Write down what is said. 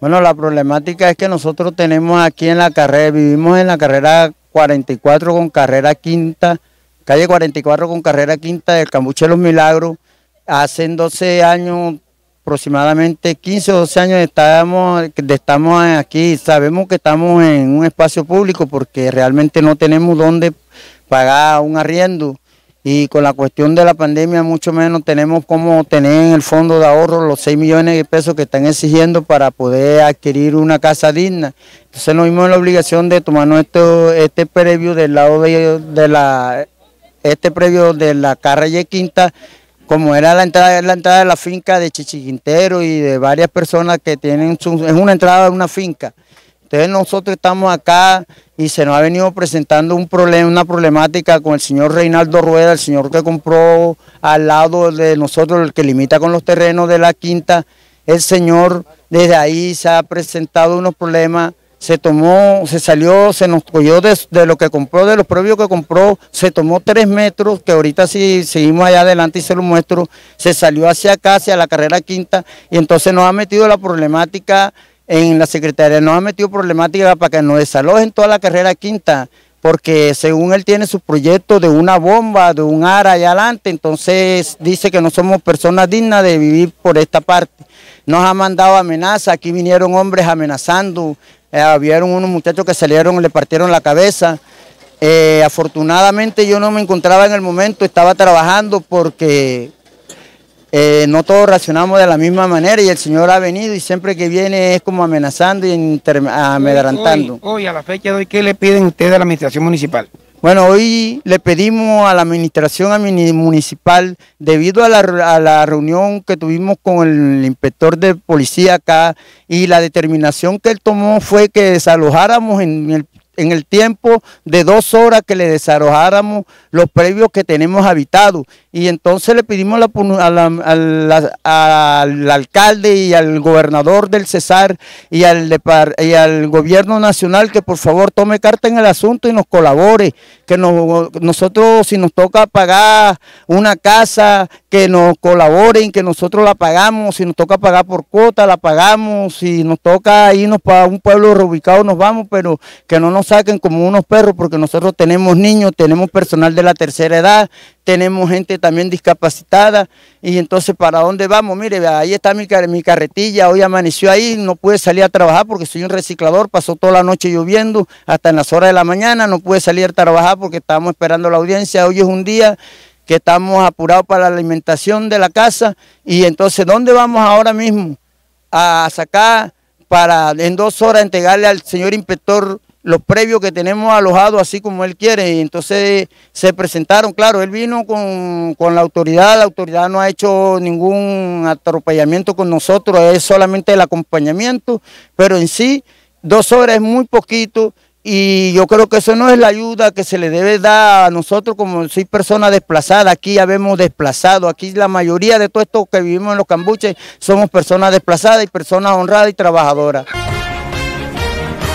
Bueno, la problemática es que nosotros tenemos aquí en la carrera, vivimos en la carrera 44 con carrera quinta, calle 44 con carrera quinta del Cambuche Los Milagros. Hace 12 años, aproximadamente 15 o 12 años estamos, estamos aquí, sabemos que estamos en un espacio público porque realmente no tenemos dónde pagar un arriendo y con la cuestión de la pandemia mucho menos tenemos como tener en el fondo de ahorro los 6 millones de pesos que están exigiendo para poder adquirir una casa digna. Entonces nos vimos en la obligación de tomar esto, este previo del lado de, la este previo de la calle Quinta, como era la entrada, la entrada de la finca de Chichiquintero y de varias personas que tienen es una entrada de una finca. Entonces nosotros estamos acá y se nos ha venido presentando un problema, una problemática con el señor Reinaldo Rueda, el señor que compró al lado de nosotros, el que limita con los terrenos de la quinta. El señor desde ahí se ha presentado unos problemas, se tomó, se salió, se nos cogió de, lo que compró, de los propios que compró, se tomó tres metros, que ahorita si seguimos allá adelante y se lo muestro, se salió hacia acá, hacia la carrera quinta, y entonces nos ha metido la problemática en la Secretaría nos ha metido problemática para que nos desalojen toda la carrera quinta, porque según él tiene su proyecto de una bomba, de un ara allá adelante, entonces dice que no somos personas dignas de vivir por esta parte. Nos ha mandado amenazas, aquí vinieron hombres amenazando, eh, unos muchachos que salieron, y le partieron la cabeza. Eh, afortunadamente yo no me encontraba en el momento, estaba trabajando porque eh, no todos racionamos de la misma manera y el Señor ha venido y siempre que viene es como amenazando y amedrentando. Hoy, a la fecha de hoy, ¿qué le piden ustedes a la administración municipal? Bueno, hoy le pedimos a la administración municipal, debido a la, reunión que tuvimos con el inspector de policía acá y la determinación que él tomó fue que desalojáramos en el, en el tiempo de dos horas que le desalojáramos los previos que tenemos habitados y entonces le pedimos al alcalde y al gobernador del Cesar y al, y al gobierno nacional que por favor tome carta en el asunto y nos colabore, que nos, nosotros si nos toca pagar una casa, que nos colaboren, que nosotros la pagamos, si nos toca pagar por cuota, la pagamos, si nos toca irnos para un pueblo reubicado, nos vamos, pero que no nos saquen como unos perros, porque nosotros tenemos niños, tenemos personal de la tercera edad, tenemos gente también discapacitada y entonces ¿para dónde vamos? Mire, ahí está mi, mi carretilla, hoy amaneció ahí, no pude salir a trabajar porque soy un reciclador, pasó toda la noche lloviendo, hasta en las horas de la mañana no pude salir a trabajar porque estábamos esperando la audiencia, hoy es un día que estamos apurados para la alimentación de la casa y entonces ¿dónde vamos ahora mismo? A sacar para en dos horas entregarle al señor inspector los previos que tenemos alojados así como él quiere. Y entonces se presentaron, claro, él vino con, la autoridad, la autoridad no ha hecho ningún atropellamiento con nosotros, es solamente el acompañamiento, pero en sí dos horas es muy poquito. Y yo creo que eso no es la ayuda que se le debe dar a nosotros como soy personas desplazada Aquí habemos desplazado. Aquí la mayoría de todos estos que vivimos en los cambuches somos personas desplazadas y personas honradas y trabajadoras.